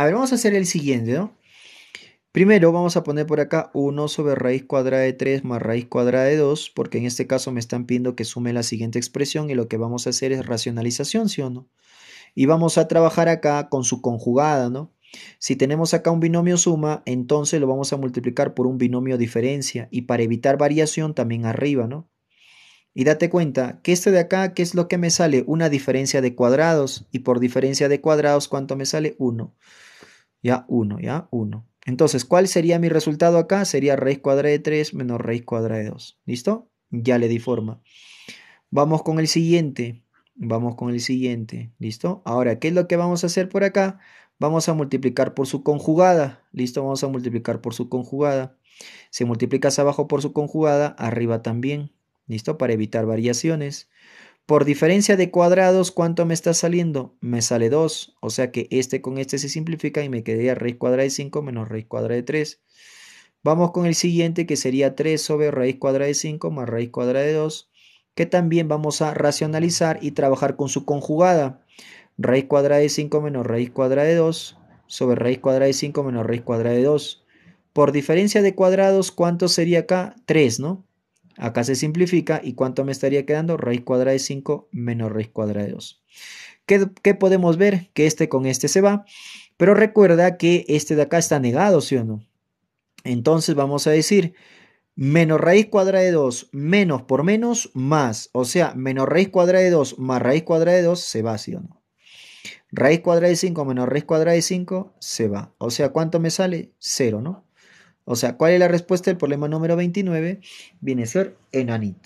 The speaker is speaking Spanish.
A ver, vamos a hacer el siguiente, ¿no? Primero vamos a poner por acá 1 sobre raíz cuadrada de 3 más raíz cuadrada de 2, porque en este caso me están pidiendo que sume la siguiente expresión y lo que vamos a hacer es racionalización, ¿sí o no? Y vamos a trabajar acá con su conjugada, ¿no? Si tenemos acá un binomio suma, entonces lo vamos a multiplicar por un binomio diferencia y para evitar variación también arriba, ¿no? Y date cuenta que este de acá, ¿qué es lo que me sale? Una diferencia de cuadrados y por diferencia de cuadrados, ¿cuánto me sale? 1. Ya 1, ya 1. Entonces, ¿cuál sería mi resultado acá? Sería raíz cuadrada de 3 menos raíz cuadrada de 2. ¿Listo? Ya le di forma. Vamos con el siguiente. Vamos con el siguiente. ¿Listo? Ahora, ¿qué es lo que vamos a hacer por acá? Vamos a multiplicar por su conjugada. ¿Listo? Vamos a multiplicar por su conjugada. Si multiplicas abajo por su conjugada, arriba también. ¿Listo? Para evitar variaciones. Por diferencia de cuadrados, ¿cuánto me está saliendo? Me sale 2, o sea que este con este se simplifica y me quedaría raíz cuadrada de 5 menos raíz cuadrada de 3. Vamos con el siguiente que sería 3 sobre raíz cuadrada de 5 más raíz cuadrada de 2, que también vamos a racionalizar y trabajar con su conjugada. Raíz cuadrada de 5 menos raíz cuadrada de 2 sobre raíz cuadrada de 5 menos raíz cuadrada de 2. Por diferencia de cuadrados, ¿cuánto sería acá? 3, ¿no? Acá se simplifica y ¿cuánto me estaría quedando? Raíz cuadrada de 5 menos raíz cuadrada de 2. ¿Qué, podemos ver? Que este con este se va, pero recuerda que este de acá está negado, ¿sí o no? Entonces vamos a decir menos raíz cuadrada de 2 menos por menos más, o sea, menos raíz cuadrada de 2 más raíz cuadrada de 2 se va, ¿sí o no? Raíz cuadrada de 5 menos raíz cuadrada de 5 se va. O sea, ¿cuánto me sale? 0, ¿no? O sea, ¿cuál es la respuesta del problema número 29? Viene a ser enanito.